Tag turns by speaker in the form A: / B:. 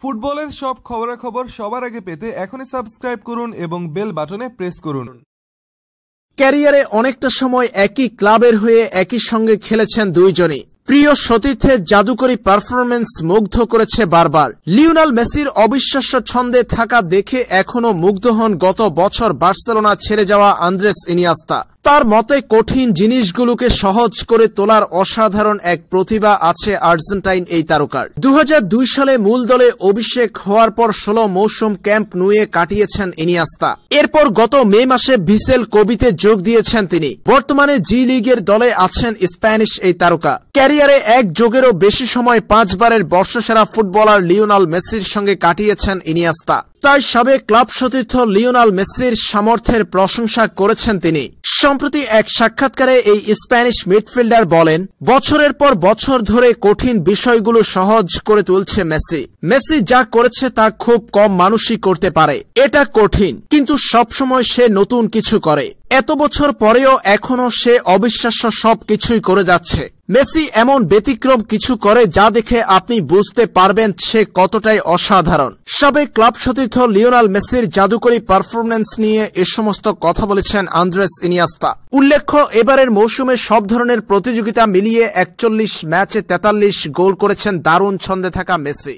A: ফুটবলের সব খবরাখবর সবার আগে পেতে এখনই সাবস্ক্রাইব করুন এবং বেল বাটনে প্রেস করুন ক্যারিয়ারে অনেকটা সময় একই ক্লাবের হয়ে একই সঙ্গে খেলেছেন দুইজনই প্রিয় সতীর্থের জাদুকরী পারফরমেন্স মুগ্ধ করেছে বারবার লিওনাল মেসির অবিশ্বাস্য ছন্দে থাকা দেখে এখনও মুগ্ধ হন গত বছর বার্সেলোনা ছেড়ে যাওয়া আন্দ্রেস ইনিয়াস্তা তার মতে কঠিন জিনিসগুলোকে সহজ করে তোলার অসাধারণ এক প্রতিভা আছে আর্জেন্টাইন এই তারকার দু সালে মূল দলে অভিষেক হওয়ার পর ষোলো মৌসুম ক্যাম্প নুয়ে কাটিয়েছেন ইনিয়াস্তা এরপর গত মে মাসে ভিসেল কবিতে যোগ দিয়েছেন তিনি বর্তমানে জি লিগের দলে আছেন স্প্যানিশ এই তারকা ক্যারিয়ারে এক যোগেরও বেশি সময় পাঁচবারের বর্ষসেরা ফুটবলার লিওনাল মেসির সঙ্গে কাটিয়েছেন ইনিয়াস্তা তাই সাবেক ক্লাব সতীর্থ লিওনাল মেসির সামর্থ্যের প্রশংসা করেছেন তিনি সম্প্রতি এক সাক্ষাৎকারে এই স্প্যানিশ মিডফিল্ডার বলেন বছরের পর বছর ধরে কঠিন বিষয়গুলো সহজ করে তুলছে মেসি মেসি যা করেছে তা খুব কম মানুষই করতে পারে এটা কঠিন কিন্তু সবসময় সে নতুন কিছু করে এত বছর পরেও এখনও সে অবিশ্বাস্য সব কিছুই করে যাচ্ছে মেসি এমন ব্যতিক্রম কিছু করে যা দেখে আপনি বুঝতে পারবেন সে কতটাই অসাধারণ সবে ক্লাব সতীর্থ লিওনাল মেসির জাদুকরী পারফরমেন্স নিয়ে এ সমস্ত কথা বলেছেন আন্দ্রেস ইনিয়াস্তা উল্লেখ্য এবারের মৌসুমে সব ধরনের প্রতিযোগিতা মিলিয়ে একচল্লিশ ম্যাচে তেতাল্লিশ গোল করেছেন দারুণ ছন্দে থাকা মেসি